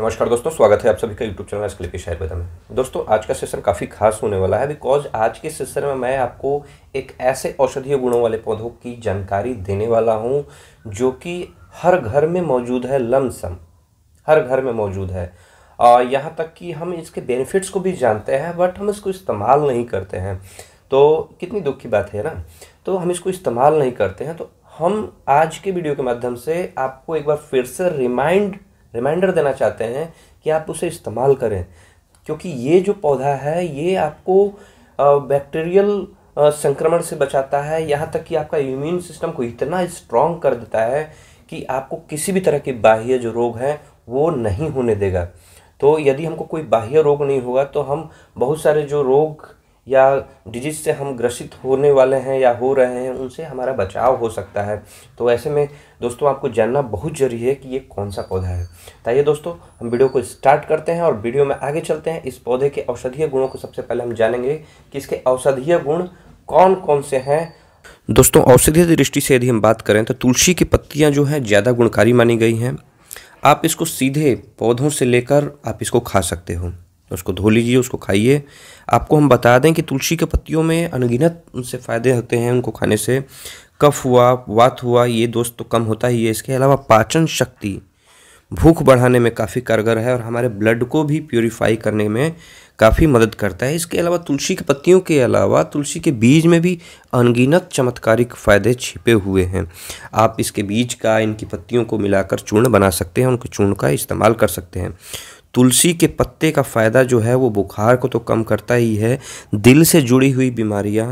नमस्कार दोस्तों स्वागत है आप सभी का यूट्यूब चैनल क्लिक के शहर बदम में दोस्तों आज का सेशन काफ़ी खास होने वाला है बिकॉज आज के सेशन में मैं आपको एक ऐसे औषधीय गुणों वाले पौधों की जानकारी देने वाला हूँ जो कि हर घर में मौजूद है लमसम हर घर में मौजूद है यहाँ तक कि हम इसके बेनिफिट्स को भी जानते हैं बट हम इसको इस्तेमाल नहीं करते हैं तो कितनी दुख की बात है ना तो हम इसको इस्तेमाल नहीं करते हैं तो हम आज के वीडियो के माध्यम से आपको एक बार फिर से रिमाइंड रिमाइंडर देना चाहते हैं कि आप उसे इस्तेमाल करें क्योंकि ये जो पौधा है ये आपको बैक्टीरियल संक्रमण से बचाता है यहाँ तक कि आपका इम्यून सिस्टम को इतना स्ट्रॉन्ग कर देता है कि आपको किसी भी तरह के बाह्य जो रोग हैं वो नहीं होने देगा तो यदि हमको कोई बाह्य रोग नहीं होगा तो हम बहुत सारे जो रोग या डिजीज से हम ग्रसित होने वाले हैं या हो रहे हैं उनसे हमारा बचाव हो सकता है तो ऐसे में दोस्तों आपको जानना बहुत ज़रूरी है कि ये कौन सा पौधा है ताइए तो दोस्तों हम वीडियो को स्टार्ट करते हैं और वीडियो में आगे चलते हैं इस पौधे के औषधीय गुणों को सबसे पहले हम जानेंगे कि इसके औषधीय गुण कौन कौन से हैं दोस्तों औषधीय दृष्टि से यदि हम बात करें तो तुलसी की पत्तियाँ जो हैं ज़्यादा गुणकारी मानी गई हैं आप इसको सीधे पौधों से लेकर आप इसको खा सकते हो उसको धो लीजिए उसको खाइए आपको हम बता दें कि तुलसी के पत्तियों में अनगिनत उनसे फ़ायदे होते हैं उनको खाने से कफ हुआ वात हुआ ये दोस्त तो कम होता ही है इसके अलावा पाचन शक्ति भूख बढ़ाने में काफ़ी कारगर है और हमारे ब्लड को भी प्योरीफाई करने में काफ़ी मदद करता है इसके अलावा तुलसी की पत्तियों के अलावा तुलसी के बीज में भी अनगिनत चमत्कारिक फ़ायदे छिपे हुए हैं आप इसके बीज का इनकी पत्तियों को मिलाकर चूर्ण बना सकते हैं उनके चूर्ण का इस्तेमाल कर सकते हैं तुलसी के पत्ते का फ़ायदा जो है वो बुखार को तो कम करता ही है दिल से जुड़ी हुई बीमारियाँ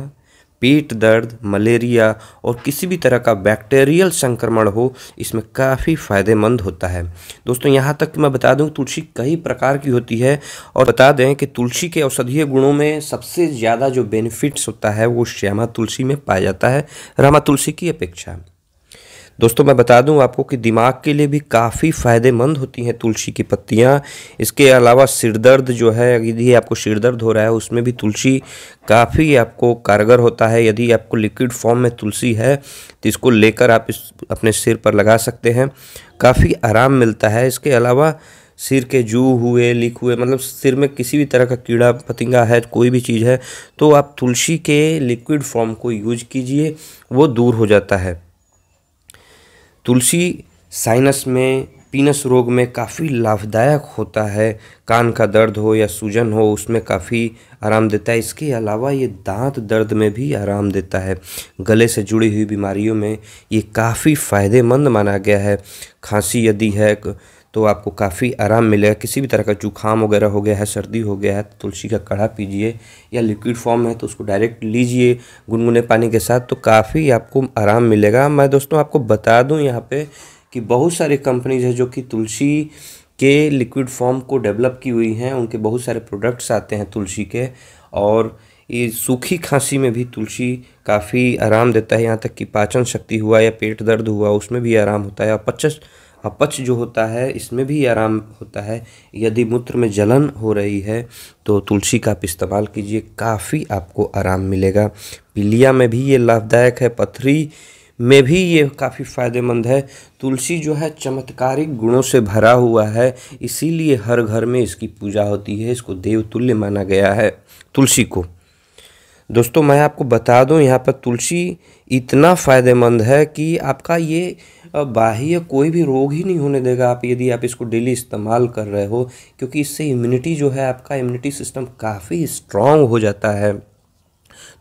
पेट दर्द मलेरिया और किसी भी तरह का बैक्टीरियल संक्रमण हो इसमें काफ़ी फ़ायदेमंद होता है दोस्तों यहाँ तक मैं बता दूँ तुलसी कई प्रकार की होती है और बता दें कि तुलसी के औषधीय गुणों में सबसे ज़्यादा जो बेनिफिट्स होता है वो श्यामा तुलसी में पाया जाता है रामा तुलसी की अपेक्षा दोस्तों मैं बता दूं आपको कि दिमाग के लिए भी काफ़ी फ़ायदेमंद होती हैं तुलसी की पत्तियां इसके अलावा सिरदर्द जो है यदि आपको सिरदर्द हो रहा है उसमें भी तुलसी काफ़ी आपको कारगर होता है यदि आपको लिक्विड फॉर्म में तुलसी है तो इसको लेकर आप इस अपने सिर पर लगा सकते हैं काफ़ी आराम मिलता है इसके अलावा सिर के जू हुए लिक हुए मतलब सिर में किसी भी तरह का कीड़ा पतिंगा है कोई भी चीज़ है तो आप तुलसी के लिक्विड फॉर्म को यूज कीजिए वो दूर हो जाता है तुलसी साइनस में पीनस रोग में काफ़ी लाभदायक होता है कान का दर्द हो या सूजन हो उसमें काफ़ी आराम देता है इसके अलावा ये दांत दर्द में भी आराम देता है गले से जुड़ी हुई बीमारियों में ये काफ़ी फ़ायदेमंद माना गया है खांसी यदि है तो आपको काफ़ी आराम मिलेगा किसी भी तरह का जुकाम वगैरह हो गया है सर्दी हो गया है तो तुलसी का कड़ा पीजिए या लिक्विड फॉर्म है तो उसको डायरेक्ट लीजिए गुनगुने पानी के साथ तो काफ़ी आपको आराम मिलेगा मैं दोस्तों आपको बता दूँ यहाँ पर कि बहुत सारी कंपनीज है जो कि तुलसी के लिक्विड फॉर्म को डेवलप की हुई हैं उनके बहुत सारे प्रोडक्ट्स आते हैं तुलसी के और ये सूखी खांसी में भी तुलसी काफ़ी आराम देता है यहाँ तक कि पाचन शक्ति हुआ या पेट दर्द हुआ उसमें भी आराम होता है और पच्चीस अपच जो होता है इसमें भी आराम होता है यदि मूत्र में जलन हो रही है तो तुलसी का आप इस्तेमाल कीजिए काफ़ी आपको आराम मिलेगा पीलिया में भी ये लाभदायक है पथरी में भी ये काफ़ी फ़ायदेमंद है तुलसी जो है चमत्कारिक गुणों से भरा हुआ है इसीलिए हर घर में इसकी पूजा होती है इसको देवतुल्य माना गया है तुलसी को दोस्तों मैं आपको बता दूं यहाँ पर तुलसी इतना फ़ायदेमंद है कि आपका ये बाह्य कोई भी रोग ही नहीं होने देगा आप यदि आप इसको डेली इस्तेमाल कर रहे हो क्योंकि इससे इम्यूनिटी जो है आपका इम्यूनिटी सिस्टम काफ़ी स्ट्रांग हो जाता है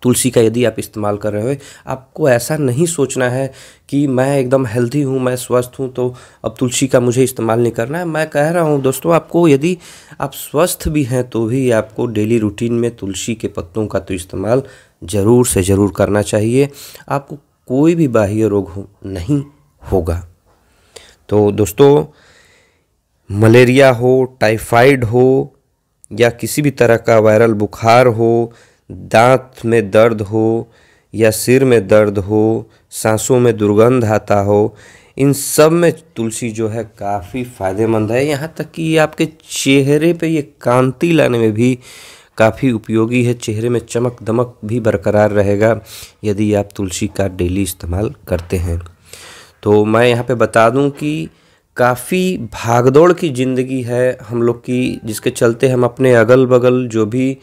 तुलसी का यदि आप इस्तेमाल कर रहे हो आपको ऐसा नहीं सोचना है कि मैं एकदम हेल्दी हूँ मैं स्वस्थ हूँ तो अब तुलसी का मुझे इस्तेमाल नहीं करना है मैं कह रहा हूँ दोस्तों आपको यदि आप स्वस्थ भी हैं तो भी आपको डेली रूटीन में तुलसी के पत्तों का तो इस्तेमाल ज़रूर से ज़रूर करना चाहिए आपको कोई भी बाह्य रोग हो, नहीं होगा तो दोस्तों मलेरिया हो टाइफाइड हो या किसी भी तरह का वायरल बुखार हो दांत में दर्द हो या सिर में दर्द हो सांसों में दुर्गंध आता हो इन सब में तुलसी जो है काफ़ी फ़ायदेमंद है यहाँ तक कि आपके चेहरे पे ये कांति लाने में भी काफ़ी उपयोगी है चेहरे में चमक दमक भी बरकरार रहेगा यदि आप तुलसी का डेली इस्तेमाल करते हैं तो मैं यहाँ पे बता दूँ कि काफ़ी भागदौड़ की ज़िंदगी है हम लोग की जिसके चलते हम अपने अगल बगल जो भी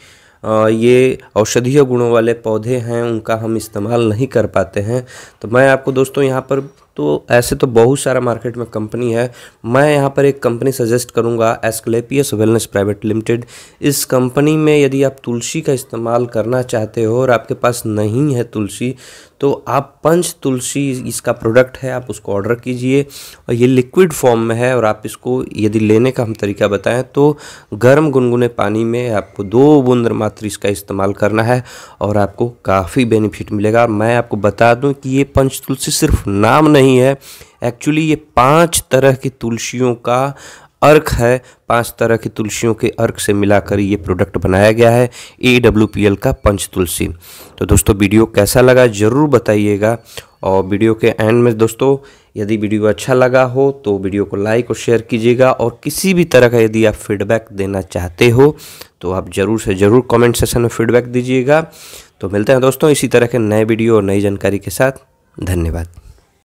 ये औषधीय गुणों वाले पौधे हैं उनका हम इस्तेमाल नहीं कर पाते हैं तो मैं आपको दोस्तों यहाँ पर तो ऐसे तो बहुत सारा मार्केट में कंपनी है मैं यहाँ पर एक कंपनी सजेस्ट करूँगा एस्कलेपियस वेलनेस प्राइवेट लिमिटेड इस कंपनी में यदि आप तुलसी का इस्तेमाल करना चाहते हो और आपके पास नहीं है तुलसी तो आप पंच तुलसी इसका प्रोडक्ट है आप उसको ऑर्डर कीजिए और ये लिक्विड फॉर्म में है और आप इसको यदि लेने का हम तरीका बताएं तो गर्म गुनगुने पानी में आपको दो बूंद मात्र इसका इस्तेमाल करना है और आपको काफ़ी बेनिफिट मिलेगा मैं आपको बता दूँ कि ये पंच तुलसी सिर्फ नाम नहीं नहीं है एक्चुअली ये पांच तरह की तुलसियों का अर्क है पांच तरह की तुलसियों के अर्क से मिलाकर ये प्रोडक्ट बनाया गया है ए डब्ल्यू पी एल का पंच तुलसी तो दोस्तों वीडियो कैसा लगा ज़रूर बताइएगा और वीडियो के एंड में दोस्तों यदि वीडियो अच्छा लगा हो तो वीडियो को लाइक और शेयर कीजिएगा और किसी भी तरह का यदि आप फीडबैक देना चाहते हो तो आप ज़रूर से ज़रूर कमेंट सेशन में फीडबैक दीजिएगा तो मिलते हैं दोस्तों इसी तरह के नए वीडियो और नई जानकारी के साथ धन्यवाद